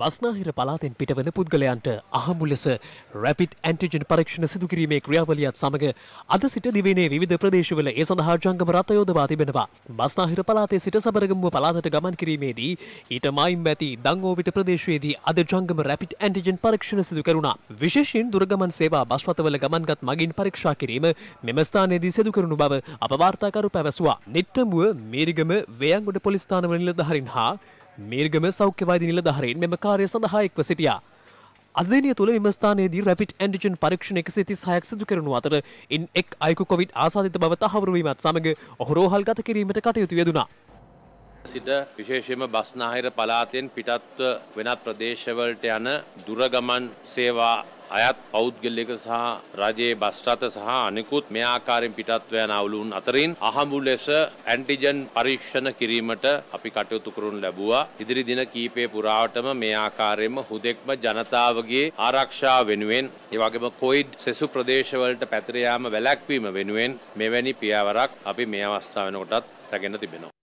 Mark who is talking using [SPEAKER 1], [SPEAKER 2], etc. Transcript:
[SPEAKER 1] බස්නාහිර පලාතෙන් පිටවන පුද්ගලයන්ට අහමු ලෙස rapid antigen පරීක්ෂණ සිදුකිරීමේ ක්‍රියාවලියත් සමඟ අද සිට දිවනේ විධ ප්‍රදේශවල ඒ සඳහා ජංගම රථයෝදවා තිබෙනවා. බස්නාහිර පලාතේ සිට සබරගමුව පලාතට ගමන් කිරීමේදී ඊට මයිම් ඇති දංගෝවිට ප්‍රදේශයේදී අද ජංගම රැපිට් ඇන්ටිජන් පරීක්ෂණ සිදු කරුණා. විශේෂයෙන් දුරගමන් සේවා බස්වතවල ගමන්ගත් මගින් පරීක්ෂා කිරීම මෙම ස්ථානයේදී සිදු කරනු බව අප වාර්තාකරු පැවසුවා. නිට්ටමුව මේරිගම වේයන්ගොඩ පොලිස් ස්ථානවල නිලධාරීන් හා මේර්ගම සෞඛ්‍යවාදී නිලධාරීන් මෙම කාර්ය සඳහා එක්ව සිටියා. අද දිනය තුළ මෙම ස්ථානයේදී රැපිඩ් ඇන්ටිජන් පරීක්ෂණ 136ක් සිදු කරනු අතර ඉන් එක් අයෙකු කොවිඩ් ආසාදිත බව තහවුරු වීමත් සමග ඔහු රෝහල්ගත කිරීමට කටයුතු යෙදුණා.
[SPEAKER 2] සිට විශේෂයෙන්ම බස්නාහිර පළාතෙන් පිටත්ව වෙනත් ප්‍රදේශවලට යන දුරගමන් සේවා අයත් පෞද්ගලික සහ රජයේ බස් රථ සහ අනෙකුත් මේ ආකාරයෙන් පිටත්ව යන අවුලුන් අතරින් අහඹු ලෙස ඇන්ටිජන් පරීක්ෂණ කිරීමට අපි කටයුතු කරනු ලැබුවා. ඉදිරි දින කීපය පුරාවටම මේ ආකාරයෙන්ම හුදෙක්ම ජනතාවගේ ආරක්ෂාව වෙනුවෙන් ඒ වගේම කොයිඩ් සෙසු ප්‍රදේශවලට පැතිර යාම වැළැක්වීම වෙනුවෙන් මෙවැනි පියවරක් අපි මේ අවස්ථාව වෙනකොටත් රැගෙන තිබෙනවා.